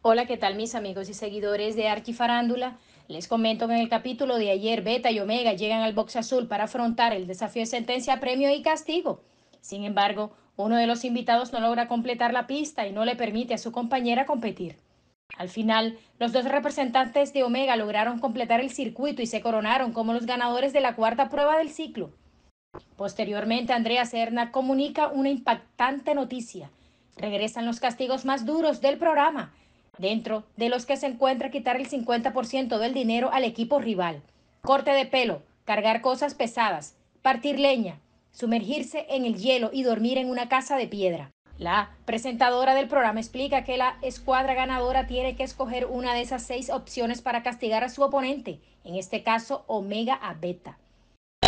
Hola, ¿qué tal mis amigos y seguidores de Arquifarándula? Les comento que en el capítulo de ayer Beta y Omega llegan al box azul para afrontar el desafío de sentencia, premio y castigo. Sin embargo, uno de los invitados no logra completar la pista y no le permite a su compañera competir. Al final, los dos representantes de Omega lograron completar el circuito y se coronaron como los ganadores de la cuarta prueba del ciclo. Posteriormente, Andrea Serna comunica una impactante noticia. Regresan los castigos más duros del programa, dentro de los que se encuentra quitar el 50% del dinero al equipo rival. Corte de pelo, cargar cosas pesadas, partir leña, sumergirse en el hielo y dormir en una casa de piedra. La presentadora del programa explica que la escuadra ganadora tiene que escoger una de esas seis opciones para castigar a su oponente, en este caso Omega a Beta.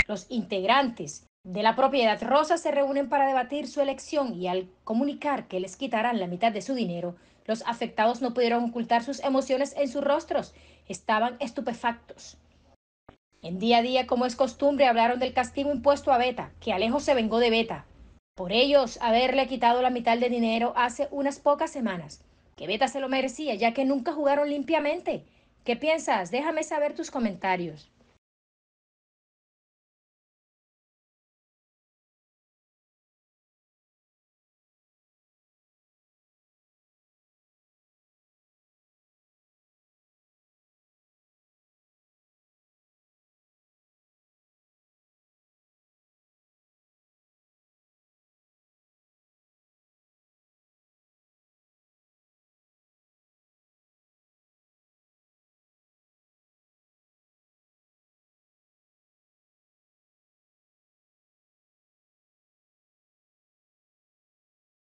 Los integrantes de la propiedad Rosa se reúnen para debatir su elección y al comunicar que les quitarán la mitad de su dinero, los afectados no pudieron ocultar sus emociones en sus rostros, estaban estupefactos. En día a día, como es costumbre, hablaron del castigo impuesto a Beta, que Alejo se vengó de Beta, por ellos haberle quitado la mitad de dinero hace unas pocas semanas, que Beta se lo merecía ya que nunca jugaron limpiamente. ¿Qué piensas? Déjame saber tus comentarios.